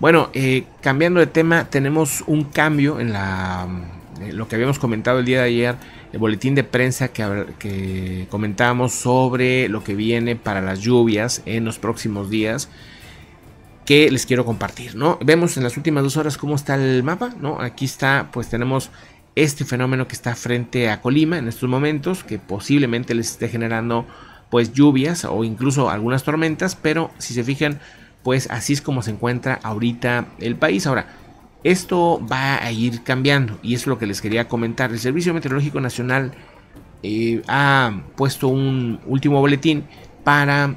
Bueno, eh, cambiando de tema, tenemos un cambio en la eh, lo que habíamos comentado el día de ayer, el boletín de prensa que, que comentábamos sobre lo que viene para las lluvias en los próximos días que les quiero compartir, ¿no? Vemos en las últimas dos horas cómo está el mapa, ¿no? Aquí está, pues tenemos este fenómeno que está frente a Colima en estos momentos, que posiblemente les esté generando pues lluvias o incluso algunas tormentas, pero si se fijan, pues así es como se encuentra ahorita el país. Ahora, esto va a ir cambiando y es lo que les quería comentar. El Servicio Meteorológico Nacional eh, ha puesto un último boletín para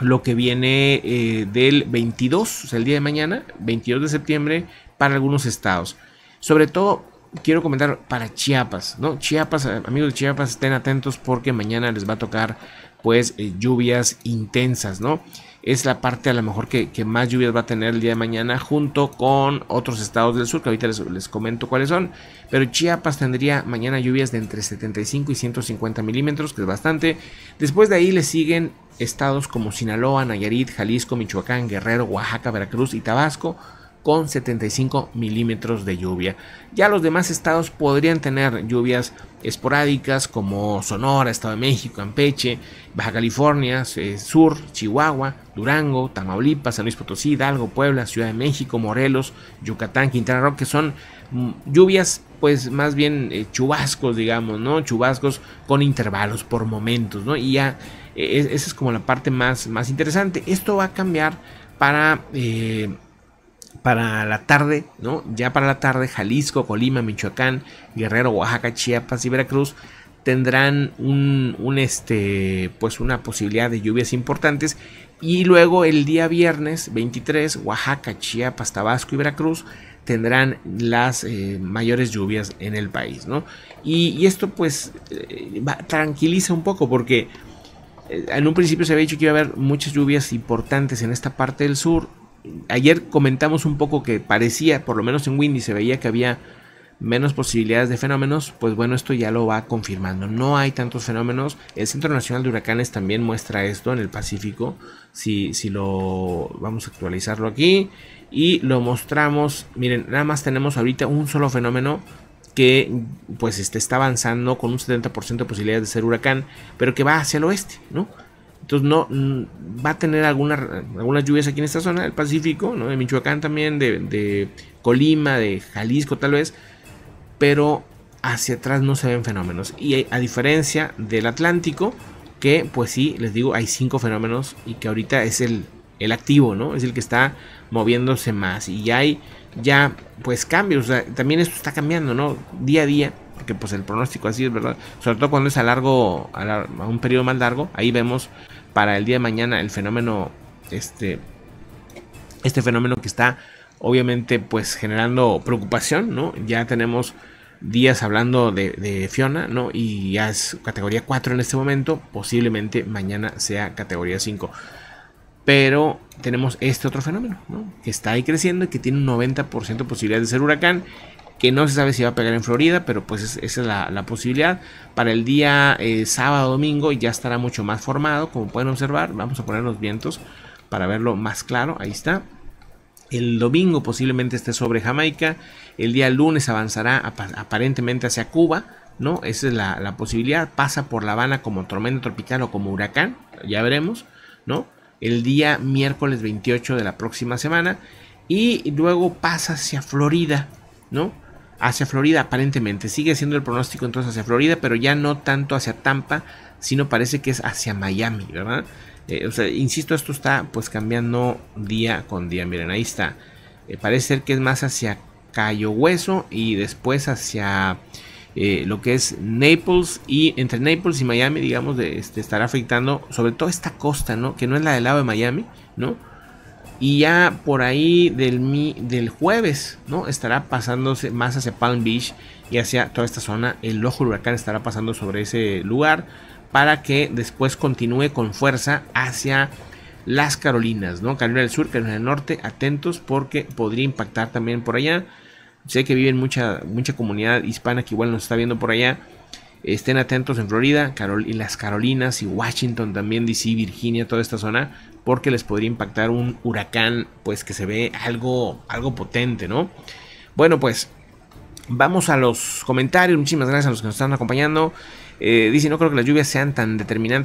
lo que viene eh, del 22, o sea, el día de mañana, 22 de septiembre, para algunos estados. Sobre todo, quiero comentar para Chiapas, ¿no? Chiapas, amigos de Chiapas, estén atentos porque mañana les va a tocar pues lluvias intensas, ¿no? Es la parte a lo mejor que, más lluvias va a tener el día de mañana junto con otros estados del sur, que ahorita les, les comento cuáles son. Pero Chiapas tendría mañana lluvias de entre 75 y 150 milímetros, que es bastante. Después de ahí le siguen estados como Sinaloa, Nayarit, Jalisco, Michoacán, Guerrero, Oaxaca, Veracruz y Tabasco con 75 milímetros de lluvia. Ya los demás estados podrían tener lluvias esporádicas como Sonora, Estado de México, Campeche, Baja California, eh, Sur, Chihuahua, Durango, Tamaulipas, San Luis Potosí, Hidalgo, Puebla, Ciudad de México, Morelos, Yucatán, Quintana Roo, que son mm, lluvias pues más bien eh, chubascos, digamos, ¿no? Chubascos con intervalos por momentos, ¿no? Y ya e, e, esa es como la parte más, más interesante. Esto va a cambiar para eh, para la tarde, ¿no? Ya para la tarde, Jalisco, Colima, Michoacán, Guerrero, Oaxaca, Chiapas y Veracruz tendrán un, este, pues una posibilidad de lluvias importantes. Y luego el día viernes 23, Oaxaca, Chiapas, Tabasco y Veracruz tendrán las eh, mayores lluvias en el país, ¿no? Y, esto pues eh, tranquiliza un poco porque eh, en un principio se había dicho que iba a haber muchas lluvias importantes en esta parte del sur, ayer comentamos un poco que parecía, por lo menos en Windy se veía que había menos posibilidades de fenómenos, pues bueno, esto ya lo va confirmando. No hay tantos fenómenos. El Centro Nacional de Huracanes también muestra esto en el Pacífico. Si, lo vamos a actualizarlo aquí y lo mostramos. Miren, nada más tenemos ahorita un solo fenómeno que pues este, está avanzando con un 70% de posibilidades de ser huracán, pero que va hacia el oeste, ¿no? Entonces no va a tener algunas, algunas lluvias aquí en esta zona del Pacífico, ¿no? de Michoacán también, de, Colima, de Jalisco tal vez, pero hacia atrás no se ven fenómenos. Y a diferencia del Atlántico, que pues sí, les digo, hay cinco fenómenos y que ahorita es el, el activo, ¿no? Es el que está moviéndose más y ya hay ya pues cambios, también esto está cambiando, ¿no? Día a día porque pues el pronóstico así es verdad, sobre todo cuando es a largo, a, un periodo más largo, ahí vemos para el día de mañana el fenómeno, este, este fenómeno que está obviamente pues generando preocupación, ¿no? Ya tenemos días hablando de, Fiona, ¿no? Y ya es categoría 4 en este momento, posiblemente mañana sea categoría 5. Pero tenemos este otro fenómeno, Que está ahí creciendo y que tiene un 90% de de ser huracán que no se sabe si va a pegar en Florida, pero pues esa es la, posibilidad. Para el día sábado eh, sábado, domingo ya estará mucho más formado, como pueden observar. Vamos a poner los vientos para verlo más claro, ahí está. El domingo posiblemente esté sobre Jamaica, el día lunes avanzará aparentemente hacia Cuba, ¿no? Esa es la, la posibilidad, pasa por La Habana como tormenta tropical o como huracán, ya veremos, ¿no? El día miércoles 28 de la próxima semana y luego pasa hacia Florida, ¿no? hacia Florida aparentemente. Sigue siendo el pronóstico entonces hacia Florida, pero ya no tanto hacia Tampa, sino parece que es hacia Miami, ¿verdad? Eh, o sea, insisto, esto está pues cambiando día con día. Miren, ahí está. Eh, parece ser que es más hacia Cayo Hueso y después hacia eh, lo que es Naples y entre Naples y Miami, digamos, de, este, estará afectando sobre todo esta costa, ¿no? Que no es la del lado de Miami, ¿no? Y ya por ahí del, del jueves, ¿no? Estará pasándose más hacia Palm Beach y hacia toda esta zona. El ojo huracán estará pasando sobre ese lugar para que después continúe con fuerza hacia las Carolinas, ¿no? Carolina del Sur, Carolina del Norte, atentos porque podría impactar también por allá. Sé que viven mucha, mucha comunidad hispana que igual nos está viendo por allá. Estén atentos en Florida Carol y las Carolinas y Washington también, DC, Virginia, toda esta zona, porque les podría impactar un huracán, pues que se ve algo, algo potente, ¿no? Bueno, pues vamos a los comentarios. Muchísimas gracias a los que nos están acompañando. Eh, dice, no creo que las lluvias sean tan determinantes